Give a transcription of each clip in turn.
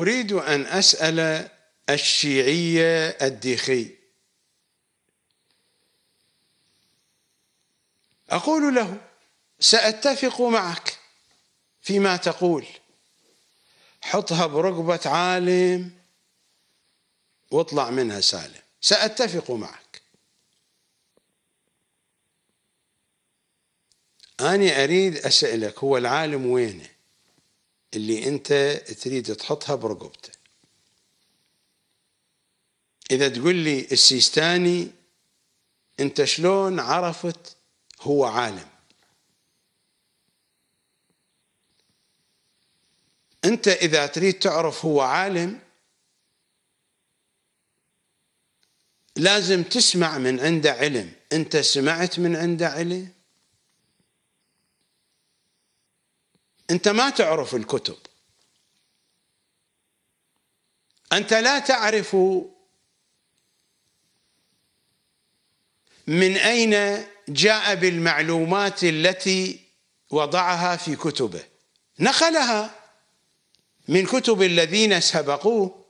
أريد أن أسأل الشيعية الديخي أقول له سأتفق معك فيما تقول حطها برقبة عالم واطلع منها سالم سأتفق معك أنا أريد أسألك هو العالم وينه اللي انت تريد تحطها برقبته اذا تقول لي السيستاني انت شلون عرفت هو عالم انت اذا تريد تعرف هو عالم لازم تسمع من عنده علم انت سمعت من عنده علم انت ما تعرف الكتب انت لا تعرف من اين جاء بالمعلومات التي وضعها في كتبه نقلها من كتب الذين سبقوه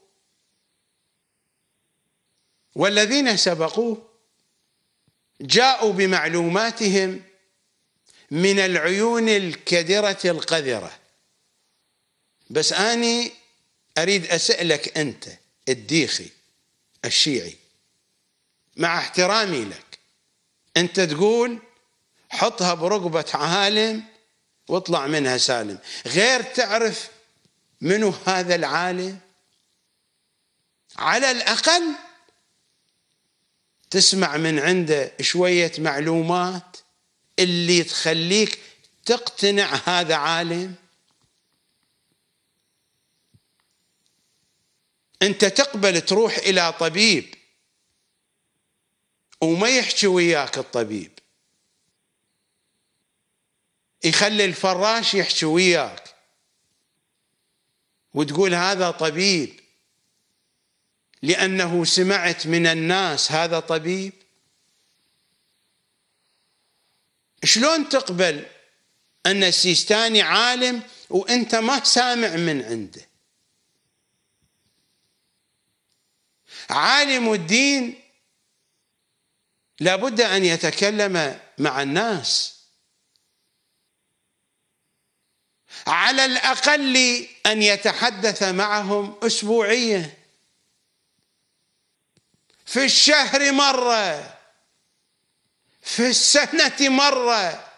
والذين سبقوه جاءوا بمعلوماتهم من العيون الكدرة القذرة بس أني أريد أسألك أنت الديخي الشيعي مع احترامي لك أنت تقول حطها برقبة عالم واطلع منها سالم غير تعرف منو هذا العالم على الأقل تسمع من عنده شوية معلومات اللي تخليك تقتنع هذا عالم انت تقبل تروح الى طبيب وما يحكي وياك الطبيب يخلي الفراش يحكي وياك وتقول هذا طبيب لانه سمعت من الناس هذا طبيب شلون تقبل أن السيستاني عالم وأنت ما سامع من عنده عالم الدين لابد أن يتكلم مع الناس على الأقل أن يتحدث معهم أسبوعيا في الشهر مرة في السنة مرة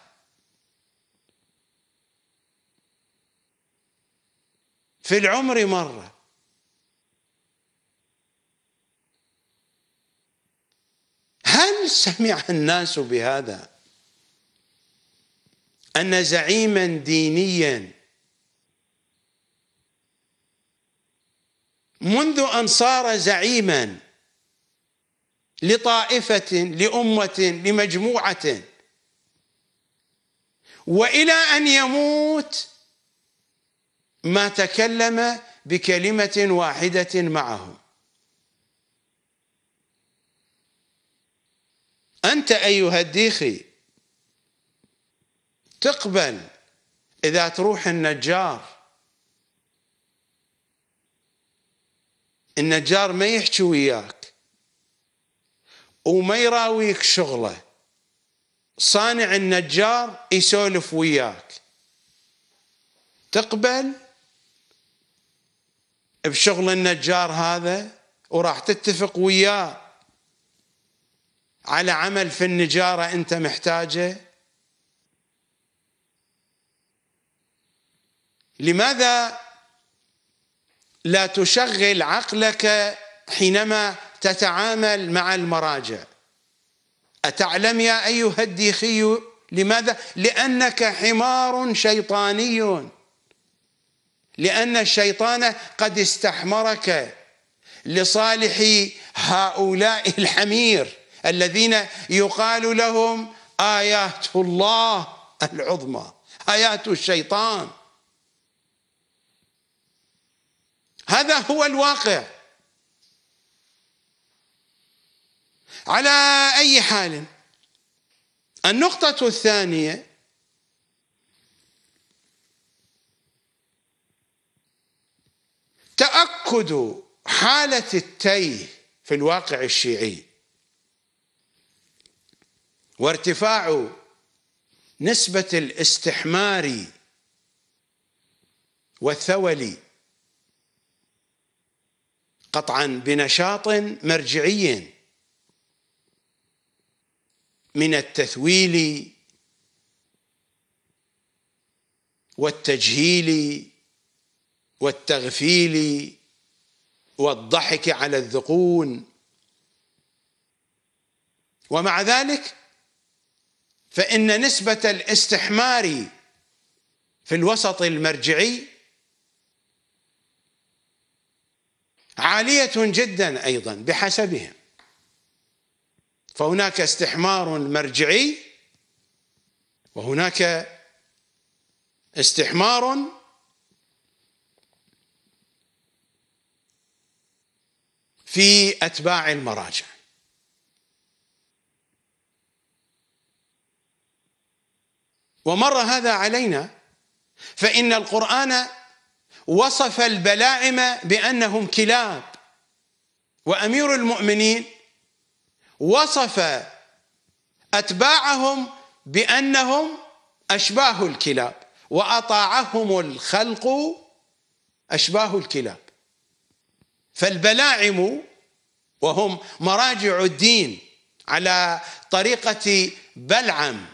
في العمر مرة هل سمع الناس بهذا أن زعيما دينيا منذ أن صار زعيماً لطائفة لأمة لمجموعة وإلى أن يموت ما تكلم بكلمة واحدة معهم أنت أيها الديخي تقبل إذا تروح النجار النجار ما يحكي وياك وما يراويك شغله صانع النجار يسولف وياك تقبل بشغل النجار هذا وراح تتفق وياه على عمل في النجارة أنت محتاجه لماذا لا تشغل عقلك حينما تتعامل مع المراجع أتعلم يا أيها الديخي لماذا؟ لأنك حمار شيطاني لأن الشيطان قد استحمرك لصالح هؤلاء الحمير الذين يقال لهم آيات الله العظمى آيات الشيطان هذا هو الواقع على أي حال النقطة الثانية تأكد حالة التيه في الواقع الشيعي وارتفاع نسبة الاستحمار والثولي قطعا بنشاط مرجعي من التثويل والتجهيل والتغفيل والضحك على الذقون ومع ذلك فإن نسبة الاستحمار في الوسط المرجعي عالية جدا أيضا بحسبهم فهناك استحمار مرجعي وهناك استحمار في اتباع المراجع ومر هذا علينا فان القران وصف البلاعم بانهم كلاب وامير المؤمنين وصف أتباعهم بأنهم أشباه الكلاب وأطاعهم الخلق أشباه الكلاب فالبلاعم وهم مراجع الدين على طريقة بلعم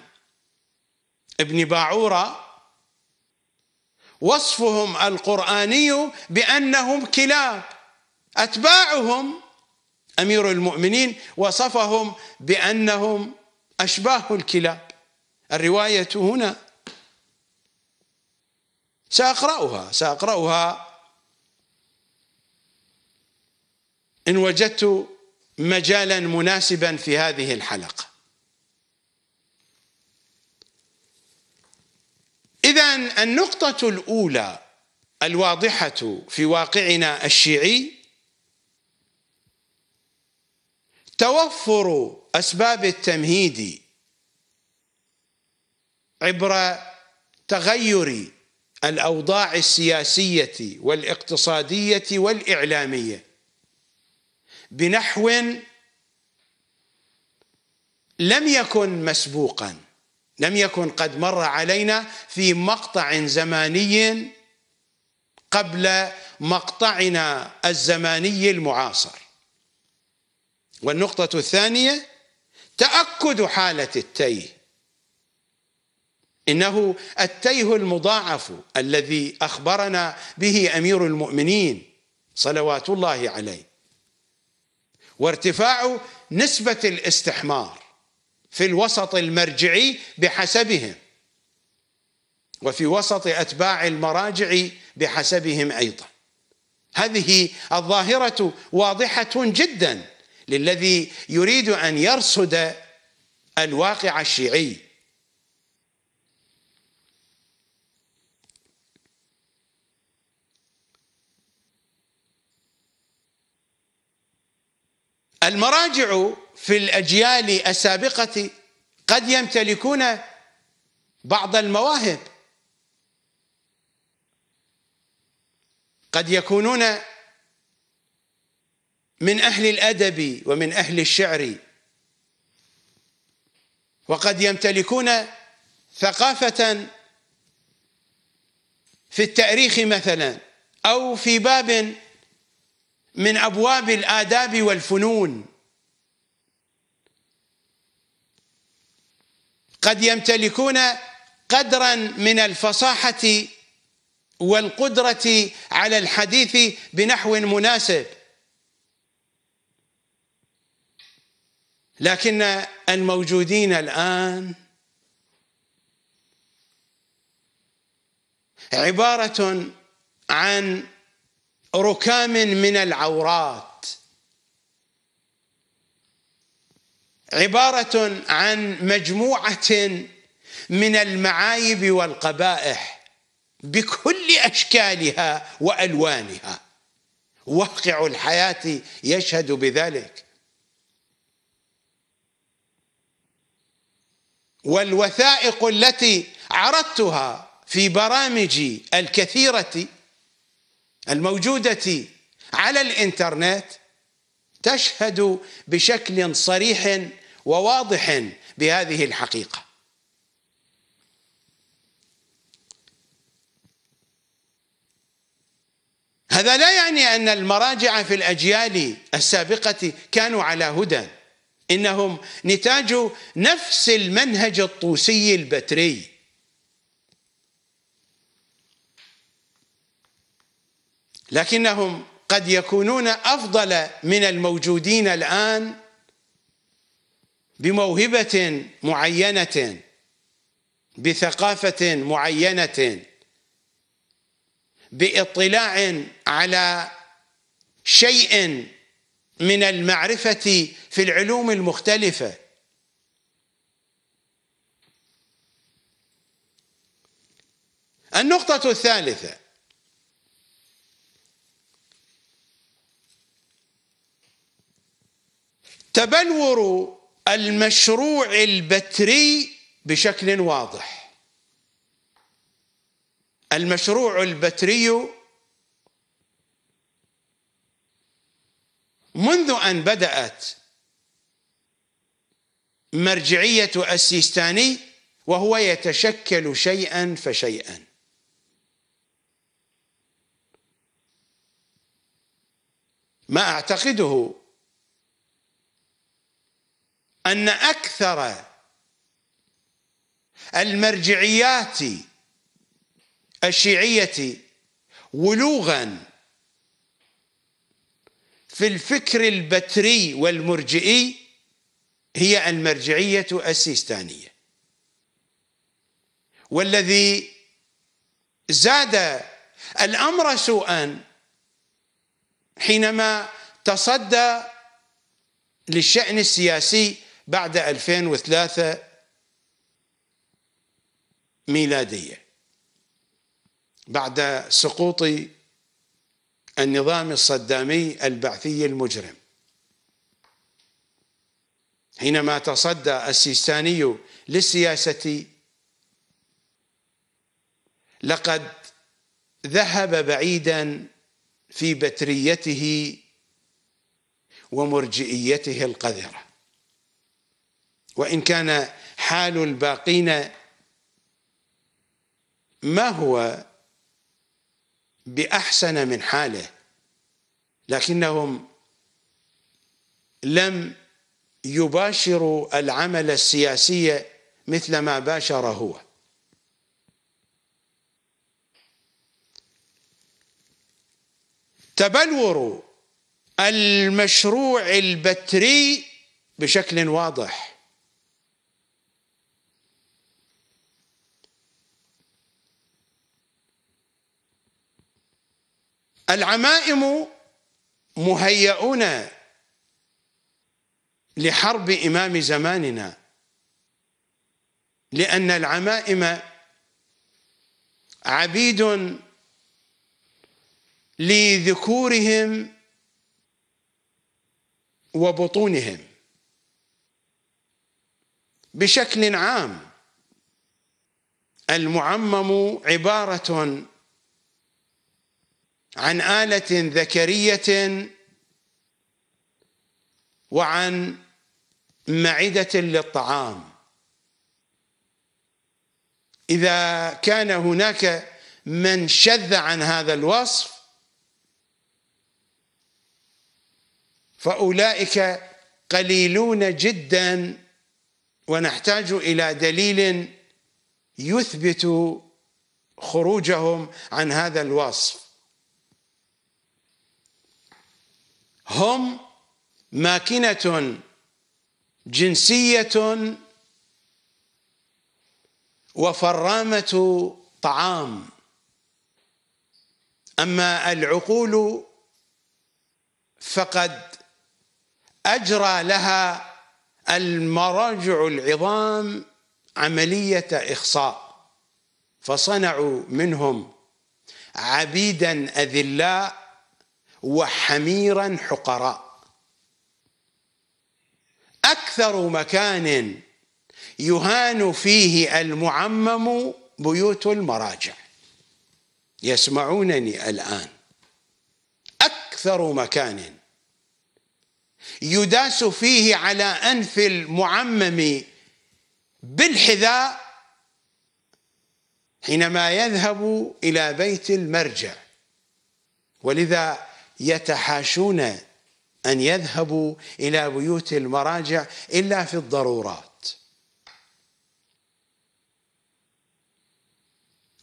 ابن باعوره وصفهم القرآني بأنهم كلاب أتباعهم امير المؤمنين وصفهم بانهم اشباه الكلاب الروايه هنا ساقراها ساقراها ان وجدت مجالا مناسبا في هذه الحلقه اذا النقطه الاولى الواضحه في واقعنا الشيعي توفر اسباب التمهيد عبر تغير الاوضاع السياسيه والاقتصاديه والاعلاميه بنحو لم يكن مسبوقا لم يكن قد مر علينا في مقطع زماني قبل مقطعنا الزماني المعاصر والنقطة الثانية تأكد حالة التيه إنه التيه المضاعف الذي أخبرنا به أمير المؤمنين صلوات الله عليه وارتفاع نسبة الاستحمار في الوسط المرجعي بحسبهم وفي وسط أتباع المراجع بحسبهم أيضا هذه الظاهرة واضحة جداً للذي يريد ان يرصد الواقع الشيعي المراجع في الاجيال السابقه قد يمتلكون بعض المواهب قد يكونون من أهل الأدب ومن أهل الشعر وقد يمتلكون ثقافة في التاريخ مثلا أو في باب من أبواب الآداب والفنون قد يمتلكون قدرا من الفصاحة والقدرة على الحديث بنحو مناسب لكن الموجودين الآن عبارة عن ركام من العورات عبارة عن مجموعة من المعايب والقبائح بكل أشكالها وألوانها واقع الحياة يشهد بذلك والوثائق التي عرضتها في برامجي الكثيرة الموجودة على الانترنت تشهد بشكل صريح وواضح بهذه الحقيقه هذا لا يعني ان المراجع في الاجيال السابقه كانوا على هدى إنهم نتاج نفس المنهج الطوسي البتري لكنهم قد يكونون أفضل من الموجودين الآن بموهبة معينة بثقافة معينة باطلاع على شيء من المعرفة في العلوم المختلفة النقطة الثالثة تبلور المشروع البتري بشكل واضح المشروع البتري منذ أن بدأت مرجعية السيستاني وهو يتشكل شيئا فشيئا ما أعتقده أن أكثر المرجعيات الشيعية ولوغا في الفكر البتري والمرجئي هي المرجعية السيستانية والذي زاد الأمر سوءا حينما تصدى للشأن السياسي بعد 2003 ميلادية بعد سقوط النظام الصدامي البعثي المجرم حينما تصدى السيستاني للسياسة لقد ذهب بعيدا في بتريته ومرجئيته القذرة وإن كان حال الباقين ما هو باحسن من حاله لكنهم لم يباشروا العمل السياسي مثل ما باشر هو تبلور المشروع البتري بشكل واضح العمائم مهيئون لحرب إمام زماننا لأن العمائم عبيد لذكورهم وبطونهم بشكل عام المعمم عبارة عن آلة ذكرية وعن معدة للطعام إذا كان هناك من شذ عن هذا الوصف فأولئك قليلون جدا ونحتاج إلى دليل يثبت خروجهم عن هذا الوصف هم ماكنة جنسية وفرامة طعام أما العقول فقد أجرى لها المراجع العظام عملية إخصاء فصنعوا منهم عبيدا أذلاء وحميرا حقراء أكثر مكان يهان فيه المعمم بيوت المراجع يسمعونني الآن أكثر مكان يداس فيه على أنف المعمم بالحذاء حينما يذهب إلى بيت المرجع ولذا يتحاشون أن يذهبوا إلى بيوت المراجع إلا في الضرورات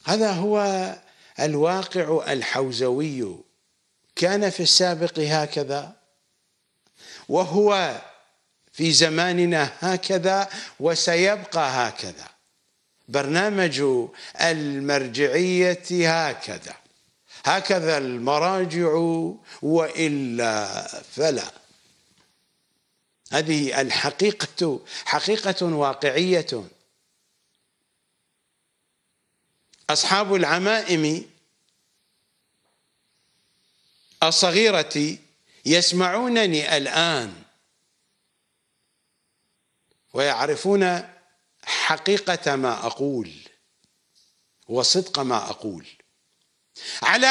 هذا هو الواقع الحوزوي كان في السابق هكذا وهو في زماننا هكذا وسيبقى هكذا برنامج المرجعيه هكذا هكذا المراجع والا فلا هذه الحقيقه حقيقه واقعيه اصحاب العمائم الصغيره يسمعونني الان ويعرفون حقيقه ما اقول وصدق ما اقول على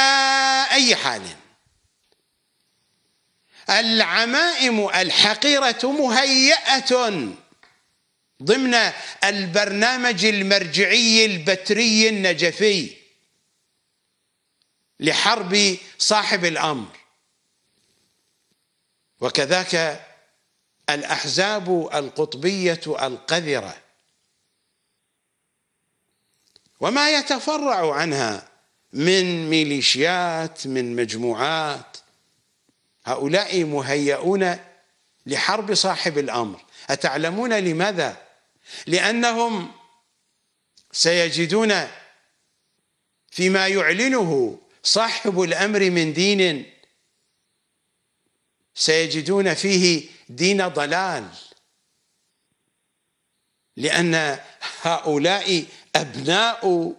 أي حال العمائم الحقيرة مهيئة ضمن البرنامج المرجعي البتري النجفي لحرب صاحب الأمر وكذاك الأحزاب القطبية القذرة وما يتفرع عنها من ميليشيات من مجموعات هؤلاء مهيئون لحرب صاحب الامر اتعلمون لماذا لانهم سيجدون فيما يعلنه صاحب الامر من دين سيجدون فيه دين ضلال لان هؤلاء ابناء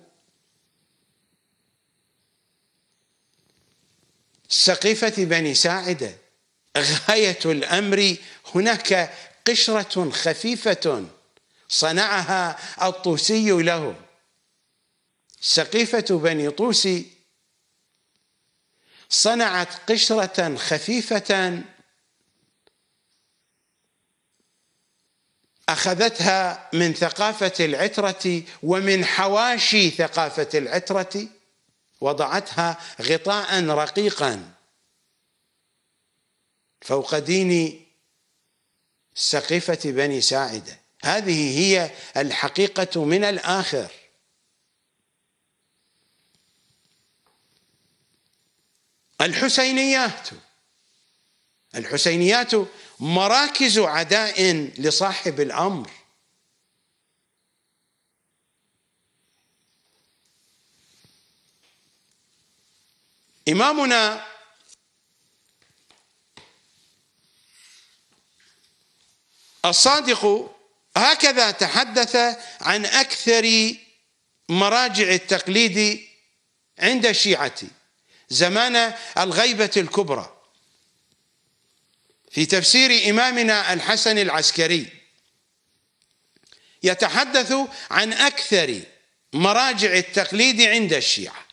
سقيفة بني ساعدة غاية الأمر هناك قشرة خفيفة صنعها الطوسي له سقيفة بني طوسي صنعت قشرة خفيفة أخذتها من ثقافة العترة ومن حواشي ثقافة العترة وضعتها غطاء رقيقا فوق دين سقيفة بني ساعدة هذه هي الحقيقة من الآخر الحسينيات الحسينيات مراكز عداء لصاحب الأمر إمامنا الصادق هكذا تحدث عن أكثر مراجع التقليد عند الشيعة زمان الغيبة الكبرى في تفسير إمامنا الحسن العسكري يتحدث عن أكثر مراجع التقليد عند الشيعة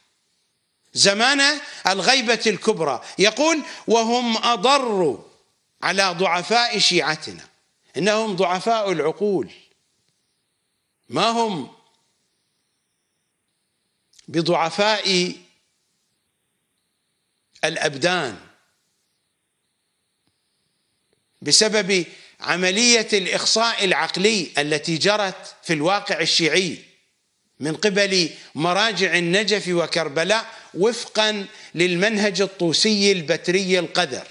زمان الغيبة الكبرى يقول وهم أضروا على ضعفاء شيعتنا إنهم ضعفاء العقول ما هم بضعفاء الأبدان بسبب عملية الإخصاء العقلي التي جرت في الواقع الشيعي من قبل مراجع النجف وكربلاء وفقا للمنهج الطوسي البتري القدر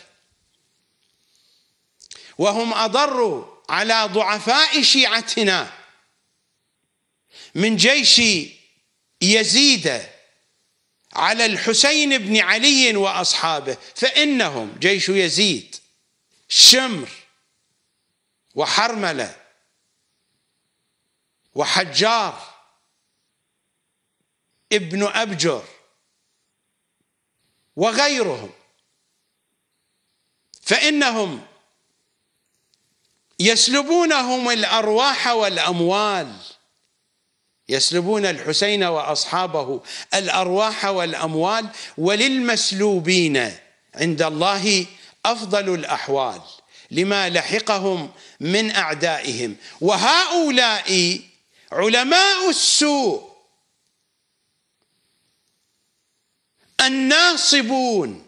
وهم اضروا على ضعفاء شيعتنا من جيش يزيد على الحسين بن علي واصحابه فانهم جيش يزيد شمر وحرمله وحجار ابن ابجر وغيرهم فإنهم يسلبونهم الأرواح والأموال يسلبون الحسين وأصحابه الأرواح والأموال وللمسلوبين عند الله أفضل الأحوال لما لحقهم من أعدائهم وهؤلاء علماء السوء الناصبون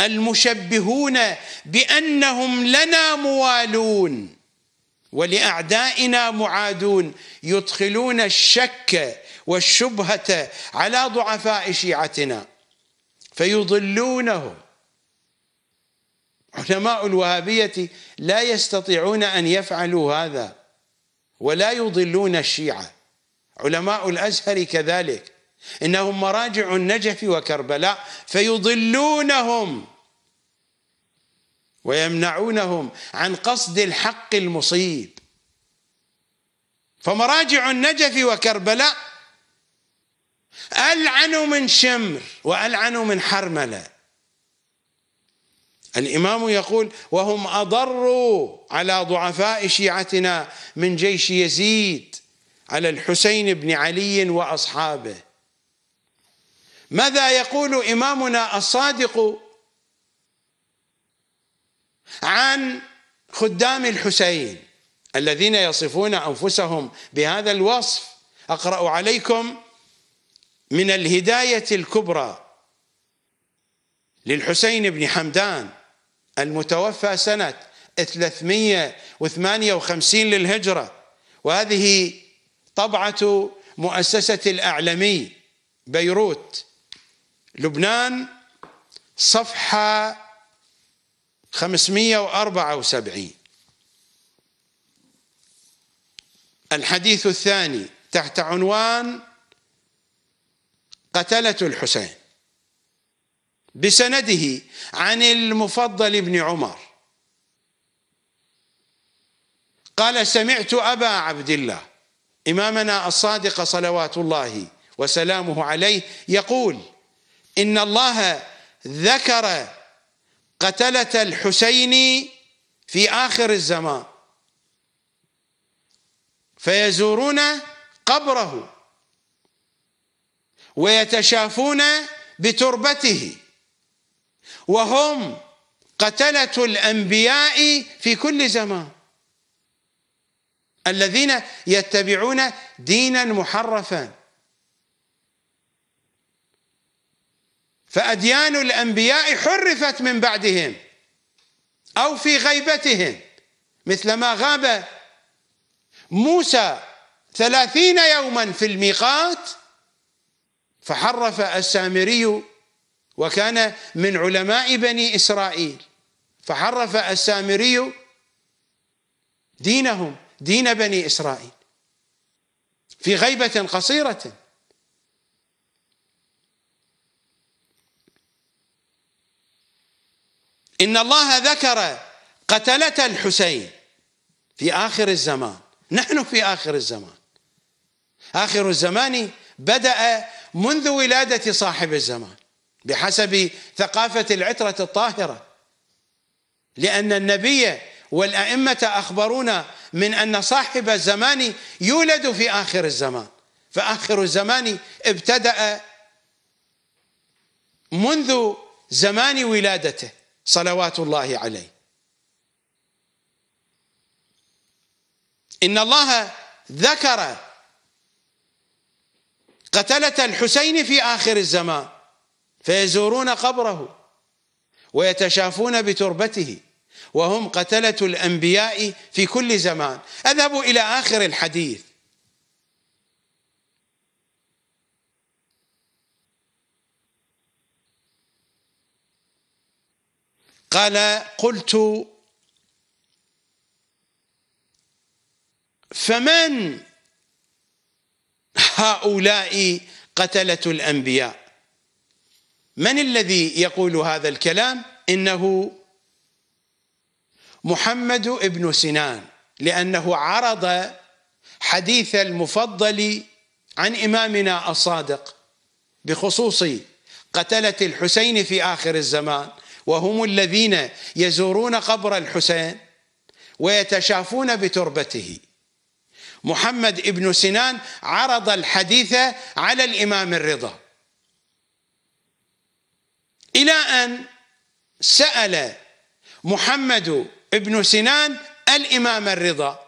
المشبهون بانهم لنا موالون ولاعدائنا معادون يدخلون الشك والشبهه على ضعفاء شيعتنا فيضلونهم علماء الوهابيه لا يستطيعون ان يفعلوا هذا ولا يضلون الشيعه علماء الازهر كذلك إنهم مراجع النجف وكربلاء فيضلونهم ويمنعونهم عن قصد الحق المصيب فمراجع النجف وكربلاء ألعن من شمر وألعن من حرملة الإمام يقول وهم أضروا على ضعفاء شيعتنا من جيش يزيد على الحسين بن علي وأصحابه ماذا يقول إمامنا الصادق عن خدام الحسين الذين يصفون أنفسهم بهذا الوصف أقرأ عليكم من الهداية الكبرى للحسين بن حمدان المتوفى سنة 358 للهجرة وهذه طبعة مؤسسة الأعلمي بيروت لبنان صفحة 574 الحديث الثاني تحت عنوان قتلة الحسين بسنده عن المفضل بن عمر قال سمعت أبا عبد الله إمامنا الصادق صلوات الله وسلامه عليه يقول إن الله ذكر قتلة الحسين في آخر الزمان فيزورون قبره ويتشافون بتربته وهم قتلة الأنبياء في كل زمان الذين يتبعون دينا محرفا فأديان الأنبياء حرفت من بعدهم أو في غيبتهم مثلما غاب موسى ثلاثين يوما في الميقات فحرف السامري وكان من علماء بني إسرائيل فحرف السامري دينهم دين بني إسرائيل في غيبة قصيرة إن الله ذكر قتلة الحسين في آخر الزمان نحن في آخر الزمان آخر الزمان بدأ منذ ولادة صاحب الزمان بحسب ثقافة العترة الطاهرة لأن النبي والأئمة أخبرونا من أن صاحب الزمان يولد في آخر الزمان فآخر الزمان ابتدأ منذ زمان ولادته صلوات الله عليه إن الله ذكر قتلة الحسين في آخر الزمان فيزورون قبره ويتشافون بتربته وهم قتلة الأنبياء في كل زمان أذهبوا إلى آخر الحديث قال قلت فمن هؤلاء قتلة الأنبياء من الذي يقول هذا الكلام إنه محمد ابن سنان لأنه عرض حديث المفضل عن إمامنا الصادق بخصوص قتلة الحسين في آخر الزمان وهم الذين يزورون قبر الحسين ويتشافون بتربته محمد ابن سنان عرض الحديث على الإمام الرضا إلى أن سأل محمد ابن سنان الإمام الرضا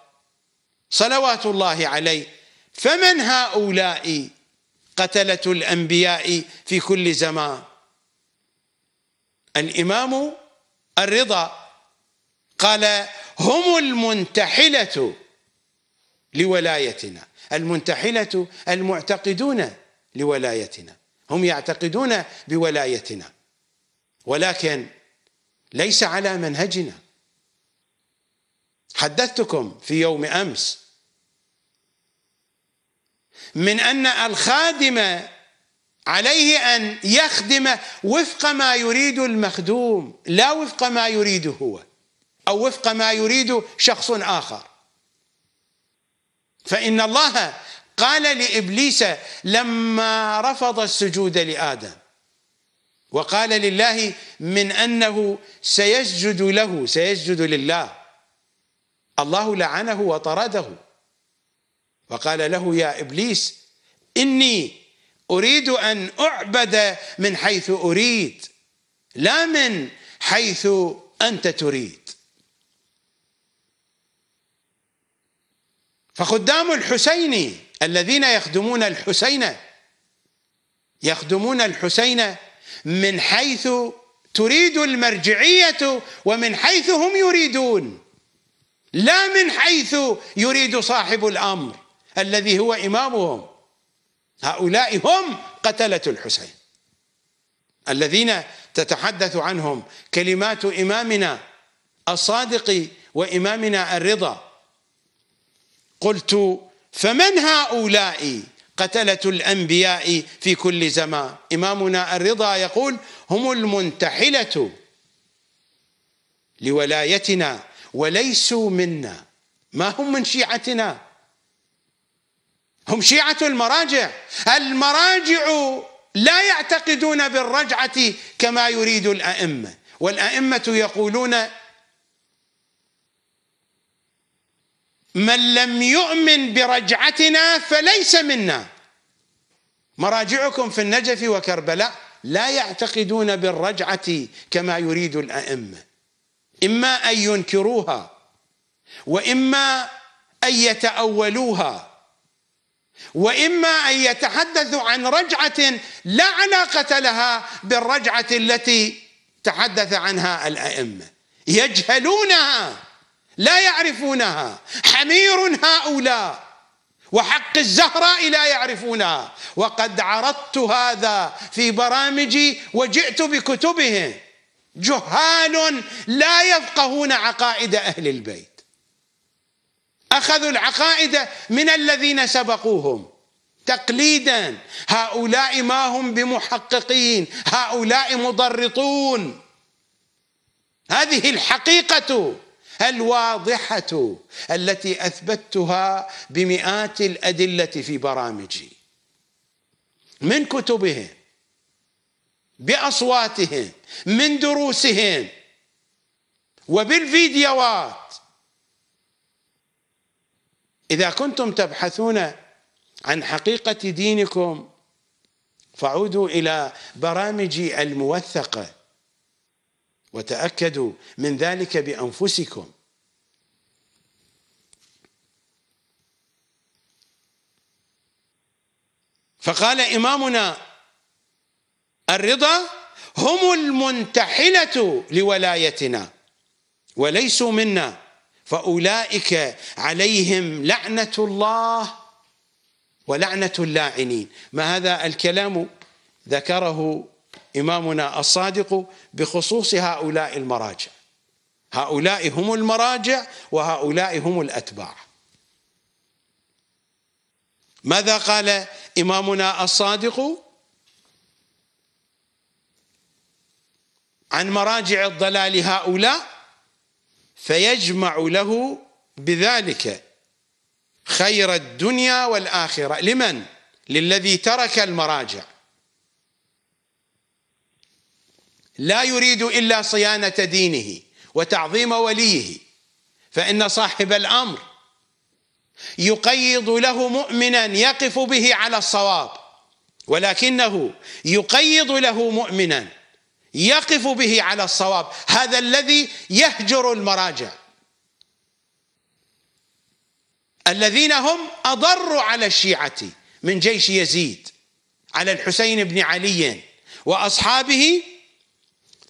صلوات الله عليه فمن هؤلاء قتلة الأنبياء في كل زمان الإمام الرضا قال هم المنتحلة لولايتنا المنتحلة المعتقدون لولايتنا هم يعتقدون بولايتنا ولكن ليس على منهجنا حدثتكم في يوم أمس من أن الخادمه عليه ان يخدم وفق ما يريد المخدوم لا وفق ما يريده هو او وفق ما يريد شخص اخر فان الله قال لابليس لما رفض السجود لادم وقال لله من انه سيسجد له سيسجد لله الله لعنه وطرده وقال له يا ابليس اني أريد أن أعبد من حيث أريد لا من حيث أنت تريد فخدام الحسين الذين يخدمون الحسين يخدمون الحسين من حيث تريد المرجعية ومن حيث هم يريدون لا من حيث يريد صاحب الأمر الذي هو إمامهم هؤلاء هم قتلة الحسين الذين تتحدث عنهم كلمات إمامنا الصادق وإمامنا الرضا قلت فمن هؤلاء قتلة الأنبياء في كل زمان إمامنا الرضا يقول هم المنتحلة لولايتنا وليسوا منا ما هم من شيعتنا هم شيعة المراجع المراجع لا يعتقدون بالرجعة كما يريد الأئمة والأئمة يقولون من لم يؤمن برجعتنا فليس منا مراجعكم في النجف وكربلاء لا يعتقدون بالرجعة كما يريد الأئمة إما أن ينكروها وإما أن يتأولوها واما ان يتحدثوا عن رجعه لا علاقه لها بالرجعه التي تحدث عنها الائمه يجهلونها لا يعرفونها حمير هؤلاء وحق الزهراء لا يعرفونها وقد عرضت هذا في برامجي وجئت بكتبهم جهال لا يفقهون عقائد اهل البيت أخذوا العقائد من الذين سبقوهم تقليدا هؤلاء ما هم بمحققين هؤلاء مضرطون هذه الحقيقة الواضحة التي أثبتها بمئات الأدلة في برامجي من كتبهم بأصواتهم من دروسهم وبالفيديوهات إذا كنتم تبحثون عن حقيقة دينكم فعودوا إلى برامج الموثقة وتأكدوا من ذلك بأنفسكم فقال إمامنا الرضا هم المنتحلة لولايتنا وليسوا منا فأولئك عليهم لعنة الله ولعنة اللاعنين ما هذا الكلام ذكره إمامنا الصادق بخصوص هؤلاء المراجع هؤلاء هم المراجع وهؤلاء هم الأتباع ماذا قال إمامنا الصادق عن مراجع الضلال هؤلاء فيجمع له بذلك خير الدنيا والآخرة لمن؟ للذي ترك المراجع لا يريد إلا صيانة دينه وتعظيم وليه فإن صاحب الأمر يقيض له مؤمنا يقف به على الصواب ولكنه يقيض له مؤمنا يقف به على الصواب هذا الذي يهجر المراجع الذين هم أضروا على الشيعة من جيش يزيد على الحسين بن علي وأصحابه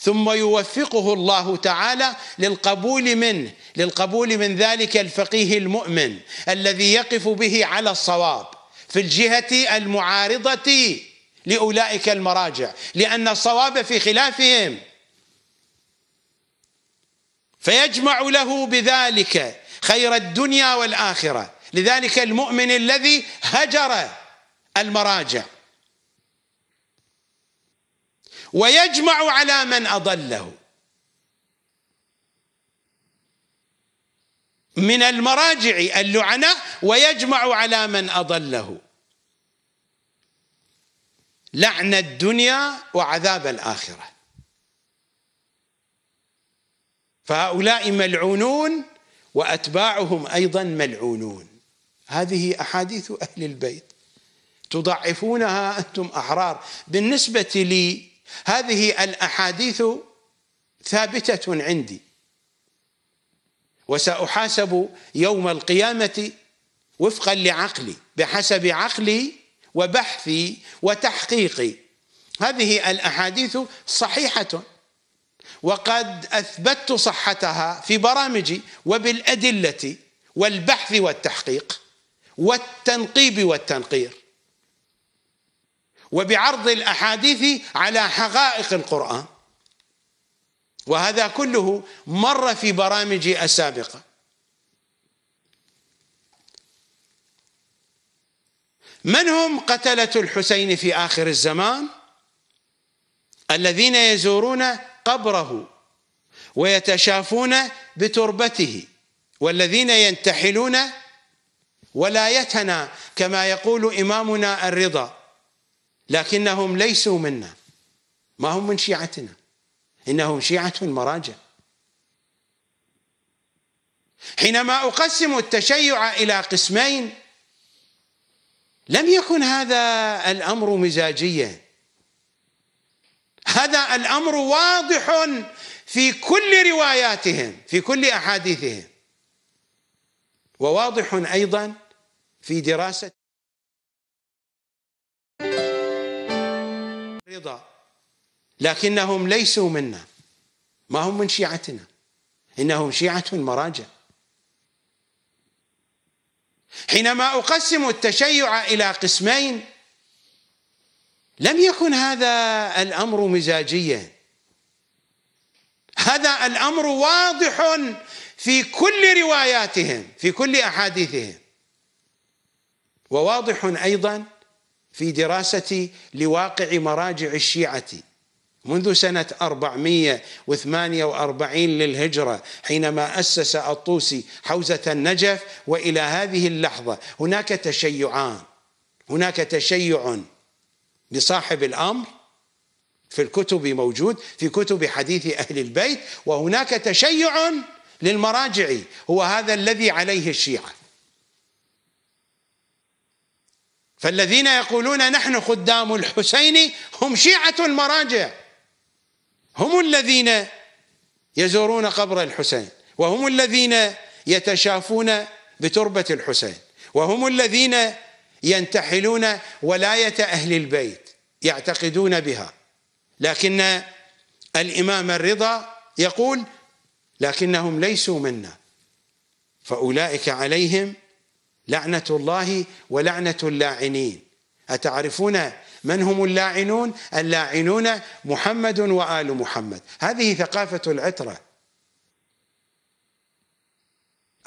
ثم يوفقه الله تعالى للقبول منه للقبول من ذلك الفقيه المؤمن الذي يقف به على الصواب في الجهة المعارضة لأولئك المراجع لأن الصواب في خلافهم فيجمع له بذلك خير الدنيا والآخرة لذلك المؤمن الذي هجر المراجع ويجمع على من أضله من المراجع اللعنة ويجمع على من أضله لعن الدنيا وعذاب الآخرة فهؤلاء ملعونون وأتباعهم أيضا ملعونون هذه أحاديث أهل البيت تضعفونها أنتم أحرار بالنسبة لي هذه الأحاديث ثابتة عندي وسأحاسب يوم القيامة وفقا لعقلي بحسب عقلي وبحثي وتحقيقي هذه الاحاديث صحيحه وقد اثبتت صحتها في برامجي وبالادله والبحث والتحقيق والتنقيب والتنقير وبعرض الاحاديث على حقائق القران وهذا كله مر في برامجي السابقه من هم قتلة الحسين في آخر الزمان الذين يزورون قبره ويتشافون بتربته والذين ينتحلون ولايتنا كما يقول إمامنا الرضا لكنهم ليسوا منا ما هم من شيعتنا إنهم شيعة المراجع حينما أقسم التشيع إلى قسمين لم يكن هذا الامر مزاجيا هذا الامر واضح في كل رواياتهم في كل احاديثهم وواضح ايضا في دراسه رضا لكنهم ليسوا منا ما هم من شيعتنا انهم شيعه المراجع حينما أقسم التشيع إلى قسمين لم يكن هذا الأمر مزاجيا هذا الأمر واضح في كل رواياتهم في كل أحاديثهم وواضح أيضا في دراسة لواقع مراجع الشيعة منذ سنة 448 للهجرة حينما أسس الطوسي حوزة النجف وإلى هذه اللحظة هناك تشيعان هناك تشيع لصاحب الأمر في الكتب موجود في كتب حديث أهل البيت وهناك تشيع للمراجع هو هذا الذي عليه الشيعة فالذين يقولون نحن خدام الحسين هم شيعة المراجع هم الذين يزورون قبر الحسين وهم الذين يتشافون بتربة الحسين وهم الذين ينتحلون ولاية أهل البيت يعتقدون بها لكن الإمام الرضا يقول لكنهم ليسوا منا فأولئك عليهم لعنة الله ولعنة اللاعنين أتعرفون من هم اللاعنون اللاعنون محمد وآل محمد هذه ثقافة العترة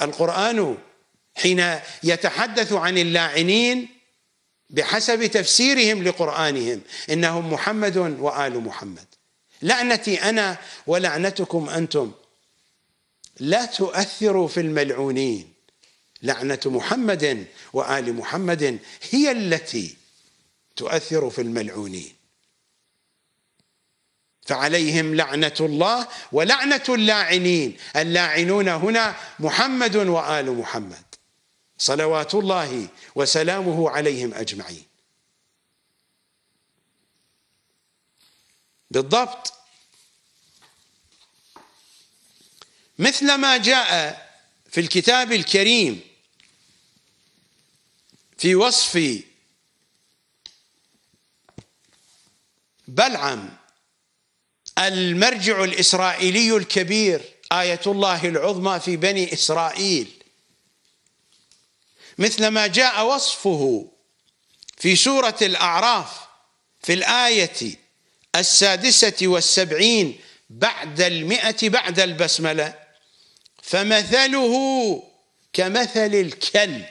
القرآن حين يتحدث عن اللاعنين بحسب تفسيرهم لقرآنهم إنهم محمد وآل محمد لعنتي أنا ولعنتكم أنتم لا تؤثر في الملعونين لعنة محمد وآل محمد هي التي تؤثر في الملعونين فعليهم لعنة الله ولعنة اللاعنين اللاعنون هنا محمد وآل محمد صلوات الله وسلامه عليهم أجمعين بالضبط مثل ما جاء في الكتاب الكريم في وصف بلعم المرجع الإسرائيلي الكبير آية الله العظمى في بني إسرائيل مثلما جاء وصفه في سورة الأعراف في الآية السادسة والسبعين بعد المئة بعد البسملة فمثله كمثل الكلب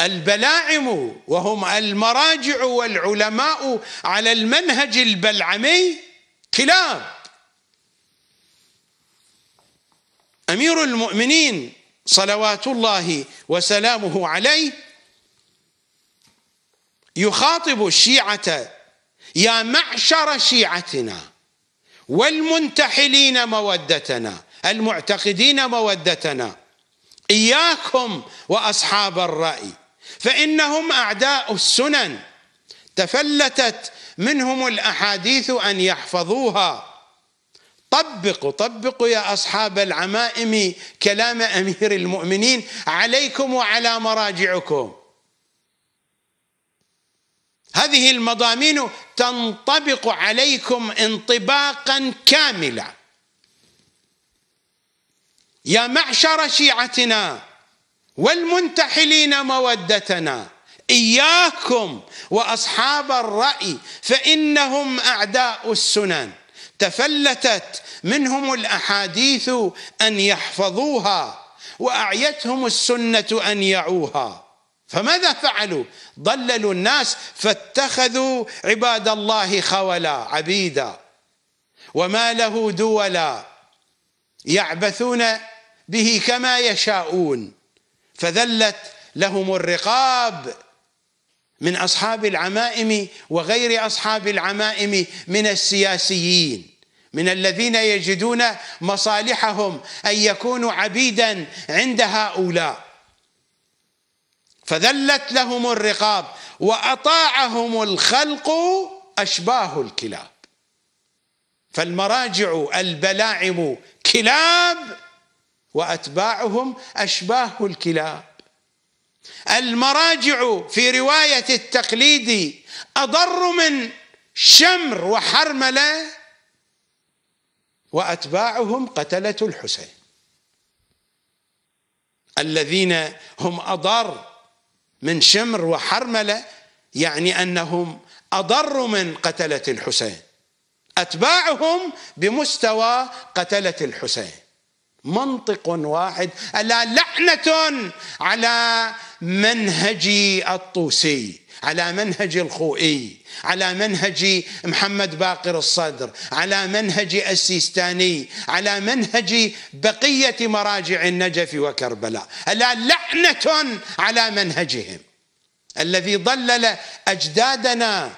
البلاعم وهم المراجع والعلماء على المنهج البلعمي كلاب امير المؤمنين صلوات الله وسلامه عليه يخاطب الشيعه يا معشر شيعتنا والمنتحلين مودتنا المعتقدين مودتنا اياكم واصحاب الراي فإنهم أعداء السنن تفلتت منهم الأحاديث أن يحفظوها طبقوا طبقوا يا أصحاب العمائم كلام أمير المؤمنين عليكم وعلى مراجعكم هذه المضامين تنطبق عليكم انطباقا كاملا يا معشر شيعتنا والمنتحلين مودتنا إياكم وأصحاب الرأي فإنهم أعداء السنن تفلتت منهم الأحاديث أن يحفظوها وأعيتهم السنة أن يعوها فماذا فعلوا ضللوا الناس فاتخذوا عباد الله خولا عبيدا وما له دولا يعبثون به كما يشاءون فذلت لهم الرقاب من اصحاب العمائم وغير اصحاب العمائم من السياسيين من الذين يجدون مصالحهم ان يكونوا عبيدا عند هؤلاء فذلت لهم الرقاب واطاعهم الخلق اشباه الكلاب فالمراجع البلاعم كلاب وأتباعهم أشباه الكلاب المراجع في رواية التقليد أضر من شمر وحرملة وأتباعهم قتلة الحسين الذين هم أضر من شمر وحرملة يعني أنهم أضر من قتلة الحسين أتباعهم بمستوى قتلة الحسين منطق واحد ألا لعنة على منهج الطوسي على منهج الخوئي على منهج محمد باقر الصدر على منهج السيستاني على منهج بقية مراجع النجف وكربلاء ألا لعنة على منهجهم الذي ضلل أجدادنا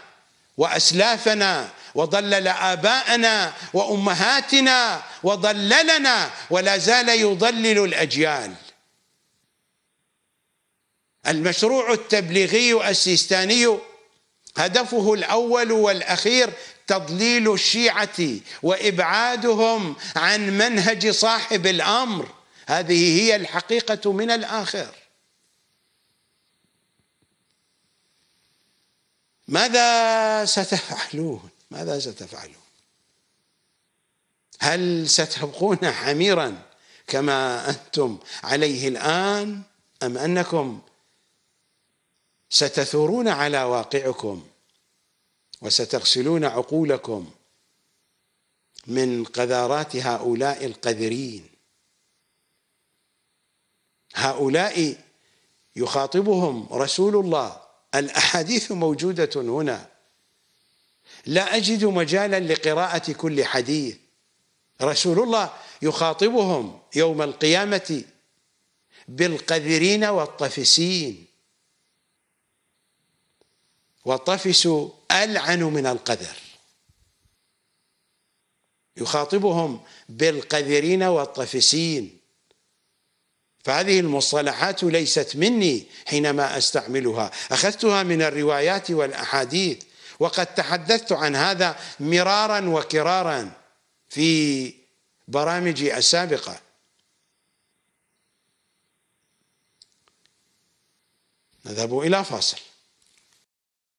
وأسلافنا وضلل آباءنا وأمهاتنا وضللنا ولا زال يضلل الأجيال المشروع التبليغي السيستاني هدفه الأول والأخير تضليل الشيعة وإبعادهم عن منهج صاحب الأمر هذه هي الحقيقة من الآخر ماذا ستفعلون ماذا ستفعلون هل ستبقون حميرا كما أنتم عليه الآن أم أنكم ستثورون على واقعكم وستغسلون عقولكم من قذارات هؤلاء القذرين هؤلاء يخاطبهم رسول الله الأحاديث موجودة هنا لا أجد مجالا لقراءة كل حديث رسول الله يخاطبهم يوم القيامة بالقذرين والطفسين والطفس ألعن من القذر يخاطبهم بالقذرين والطفسين فهذه المصطلحات ليست مني حينما استعملها اخذتها من الروايات والاحاديث وقد تحدثت عن هذا مرارا وكرارا في برامجي السابقه نذهب الى فاصل